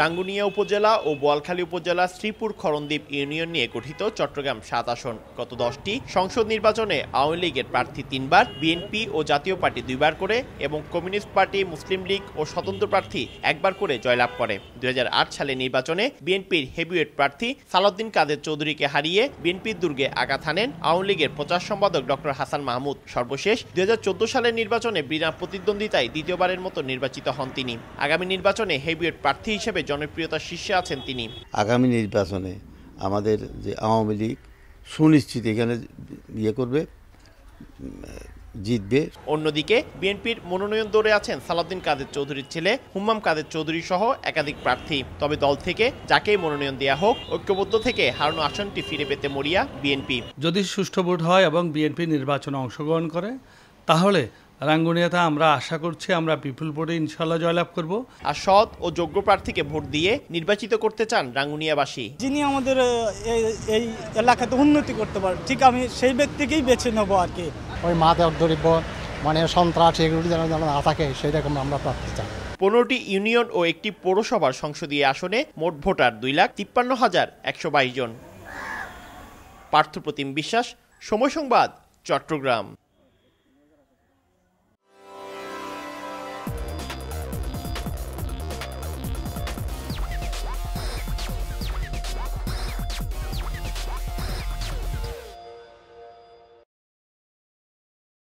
রাঙ্গুনিয়া উপজেলা ও বোয়ালখালী উপজেলা শ্রীপুর খরণদ্বীপ ইউনিয়ন নিয়ে গঠিত চট্টগ্রাম সাত আসন গত দশটি সংসদ নির্বাচনে আওয়ামী লীগের প্রার্থী তিনবার বিএনপি ও জাতীয় পার্টি দুইবার করে এবং কমিউনিস্ট পার্টি মুসলিম লীগ ও স্বতন্ত্র প্রার্থী একবার করে জয়লাভ করে দুই সালে নির্বাচনে বিএনপির হেভিওয়েট প্রার্থী সালাউদ্দিন কাদের চৌধুরীকে হারিয়ে বিএনপির দুর্গে আঘাত হানেন আওয়ামী লীগের প্রচার সম্পাদক ডক্টর হাসান মাহমুদ সর্বশেষ দুই সালের নির্বাচনে বিনা প্রতিদ্বন্দ্বিতায় দ্বিতীয়বারের মতো নির্বাচিত হন তিনি আগামী নির্বাচনে হেভিওয়েট প্রার্থী হিসেবে জনপ্রিয়তার শীর্ষে আছেন তিনি আগামী নির্বাচনে আমাদের যে আওয়ামী লীগ সুনিশ্চিত এখানে ইয়ে করবে জিতবে অন্যদিকে বিএনপির মনোনয়ন দৌড়ে আছেন সালাউদ্দিন কাদের চৌধুরীর ছেলে হুম্মাম কাদের চৌধুরী সহ একাধিক প্রার্থী তবে দল থেকে যাকেই মনোনয়ন দেয়া হোক ঐক্যবদ্ধ থেকে হারানো আসনটি ফিরে পেতে মরিয়া বিএনপি যদি সুষ্ঠু ভোট হয় এবং বিএনপি নির্বাচনে অংশগ্রহণ করে তাহলে রাঙ্গুনিয়াতে আমরা আশা করছি আমরা পিপুল ভোটে ইনশাল্লাহ জয়লাভ করব আর সৎ ও যোগ্য প্রার্থীকে ভোট দিয়ে নির্বাচিত করতে চান রাঙ্গুনিয়াবাসী যিনি আমাদের এই এলাকাতে উন্নতি করতে পারেন ঠিক আমি সেই ব্যক্তিকেই বেছে নেবো আর কি ওই মাদক দরিদ্র মানে সন্ত্রাস এগুলো যেন যেন না থাকে সেই রকম আমরা প্রার্থী চাই পনেরোটি ইউনিয়ন ও একটি পৌরসভার সংসদীয় আসনে মোট ভোটার দুই লাখ তিপ্পান্ন হাজার একশো বাইশ জন পার্থপ্রতিম বিশ্বাস সময় সংবাদ চট্টগ্রাম